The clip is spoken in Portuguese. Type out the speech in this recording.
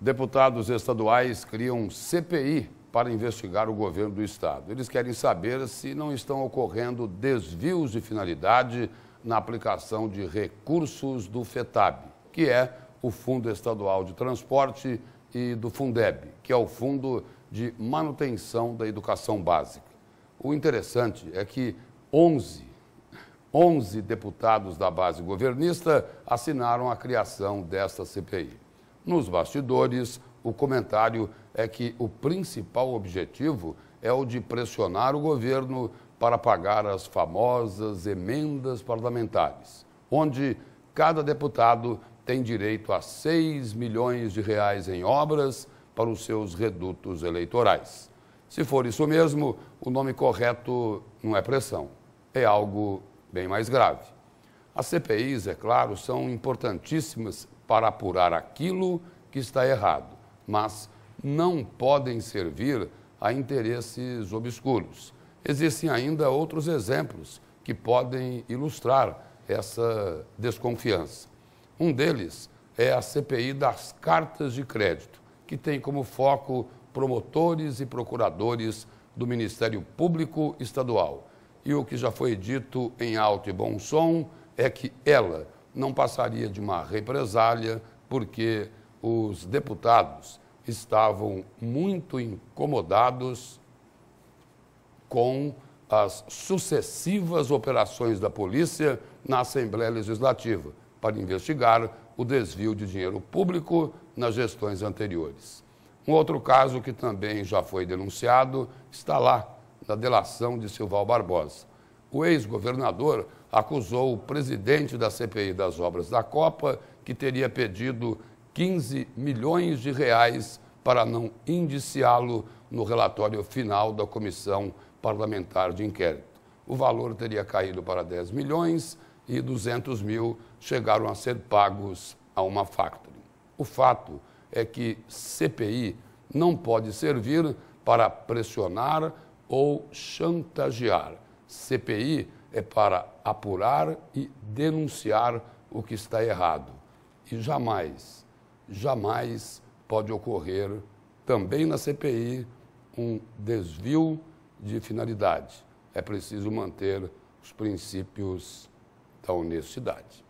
Deputados estaduais criam CPI para investigar o governo do Estado. Eles querem saber se não estão ocorrendo desvios de finalidade na aplicação de recursos do FETAB, que é o Fundo Estadual de Transporte, e do Fundeb, que é o Fundo de Manutenção da Educação Básica. O interessante é que 11, 11 deputados da base governista assinaram a criação desta CPI. Nos bastidores, o comentário é que o principal objetivo é o de pressionar o governo para pagar as famosas emendas parlamentares, onde cada deputado tem direito a 6 milhões de reais em obras para os seus redutos eleitorais. Se for isso mesmo, o nome correto não é pressão, é algo bem mais grave. As CPIs, é claro, são importantíssimas para apurar aquilo que está errado, mas não podem servir a interesses obscuros. Existem ainda outros exemplos que podem ilustrar essa desconfiança. Um deles é a CPI das cartas de crédito, que tem como foco promotores e procuradores do Ministério Público Estadual. E o que já foi dito em alto e bom som é que ela, não passaria de uma represália, porque os deputados estavam muito incomodados com as sucessivas operações da polícia na Assembleia Legislativa para investigar o desvio de dinheiro público nas gestões anteriores. Um outro caso que também já foi denunciado está lá, na delação de Silval Barbosa. O ex-governador acusou o presidente da CPI das obras da Copa, que teria pedido 15 milhões de reais para não indiciá-lo no relatório final da comissão parlamentar de inquérito. O valor teria caído para 10 milhões e 200 mil chegaram a ser pagos a uma factory. O fato é que CPI não pode servir para pressionar ou chantagear. CPI é para apurar e denunciar o que está errado. E jamais, jamais pode ocorrer, também na CPI, um desvio de finalidade. É preciso manter os princípios da honestidade.